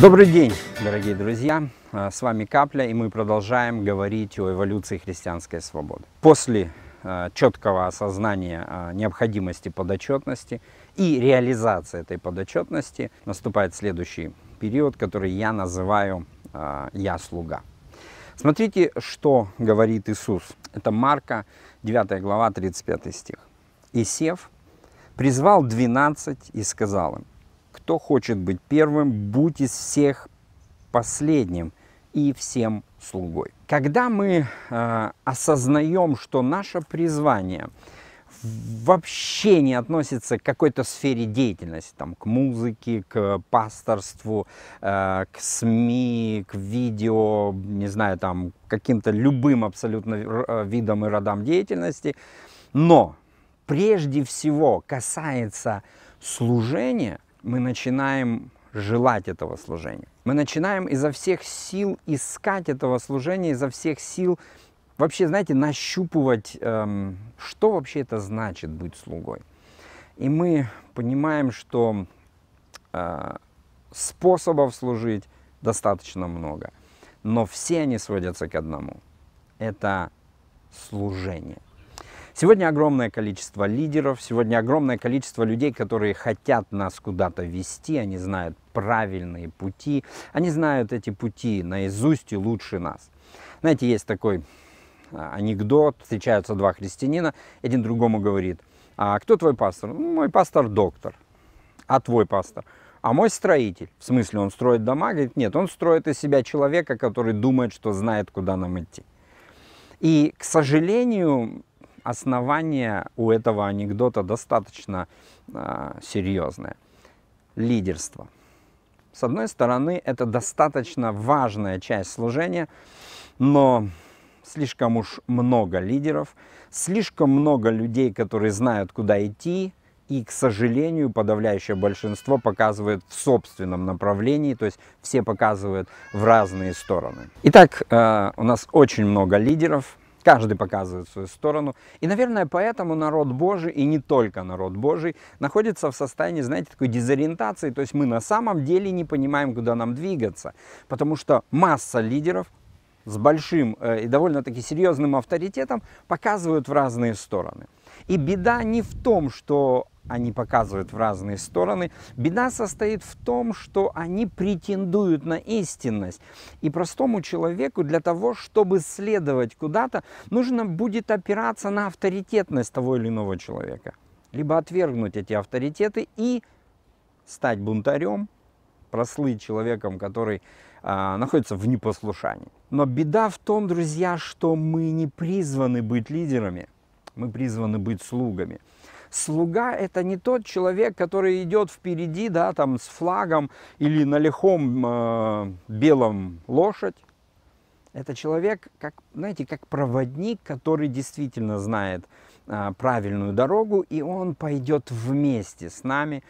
Добрый день, дорогие друзья! А, с вами Капля, и мы продолжаем говорить о эволюции христианской свободы. После а, четкого осознания а, необходимости подотчетности и реализации этой подотчетности наступает следующий период, который я называю «Я слуга». Смотрите, что говорит Иисус. Это Марка, 9 глава, 35 стих. «И сев, призвал 12 и сказал им, кто хочет быть первым, будь из всех последним и всем слугой. Когда мы э, осознаем, что наше призвание вообще не относится к какой-то сфере деятельности, там, к музыке, к пасторству, э, к СМИ, к видео, не знаю, там, каким-то любым абсолютно а, видам и родам деятельности, но прежде всего касается служения – мы начинаем желать этого служения. Мы начинаем изо всех сил искать этого служения, изо всех сил вообще, знаете, нащупывать, эм, что вообще это значит быть слугой. И мы понимаем, что э, способов служить достаточно много, но все они сводятся к одному. Это служение. Сегодня огромное количество лидеров, сегодня огромное количество людей, которые хотят нас куда-то вести, они знают правильные пути, они знают эти пути наизусть и лучше нас. Знаете, есть такой а, анекдот, встречаются два христианина, один другому говорит, а кто твой пастор? Ну, мой пастор доктор, а твой пастор? А мой строитель, в смысле он строит дома, говорит, нет, он строит из себя человека, который думает, что знает, куда нам идти. И, к сожалению, основание у этого анекдота достаточно э, а, серьезное. Лидерство. С одной стороны, это достаточно важная часть служения, но слишком уж много лидеров, слишком много людей, которые знают, куда идти, и, к сожалению, подавляющее большинство показывает в собственном направлении, то есть все показывают в разные стороны. Итак, э, у нас очень много лидеров, Каждый показывает свою сторону. И, наверное, поэтому народ Божий, и не только народ Божий, находится в состоянии, знаете, такой дезориентации. То есть мы на самом деле не понимаем, куда нам двигаться. Потому что масса лидеров с большим э, и довольно-таки серьезным авторитетом показывают в разные стороны. И беда не в том, что они показывают в разные стороны. Беда состоит в том, что они претендуют на истинность. И простому человеку для того, чтобы следовать куда-то, нужно будет опираться на авторитетность того или иного человека. Либо отвергнуть эти авторитеты и стать бунтарем, прослыть человеком, который э, находится в непослушании. Но беда в том, друзья, что мы не призваны быть лидерами, мы призваны быть слугами. Слуга – это не тот человек, который идет впереди, да, там, с флагом или на лихом э, белом лошадь. Это человек, как, знаете, как проводник, который действительно знает э, правильную дорогу, и он пойдет вместе с нами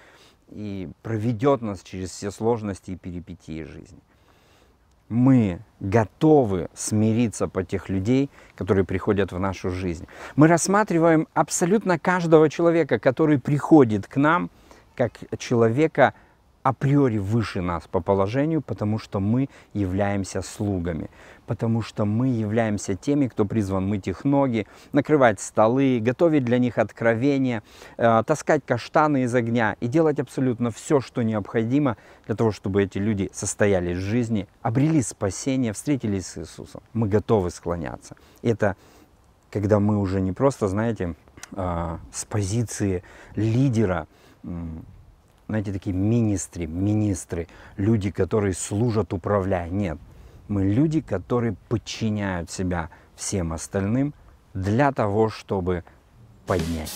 и проведет нас через все сложности и перипетии жизни мы готовы смириться по тех людей, которые приходят в нашу жизнь. Мы рассматриваем абсолютно каждого человека, который приходит к нам, как человека, априори выше нас по положению, потому что мы являемся слугами, потому что мы являемся теми, кто призван мыть их ноги, накрывать столы, готовить для них откровения, э, таскать каштаны из огня и делать абсолютно все, что необходимо для того, чтобы эти люди состоялись в жизни, обрели спасение, встретились с Иисусом. Мы готовы склоняться. Это когда мы уже не просто, знаете, э, с позиции лидера, знаете, такие министры, министры, люди, которые служат, управляя. Нет, мы люди, которые подчиняют себя всем остальным для того, чтобы поднять.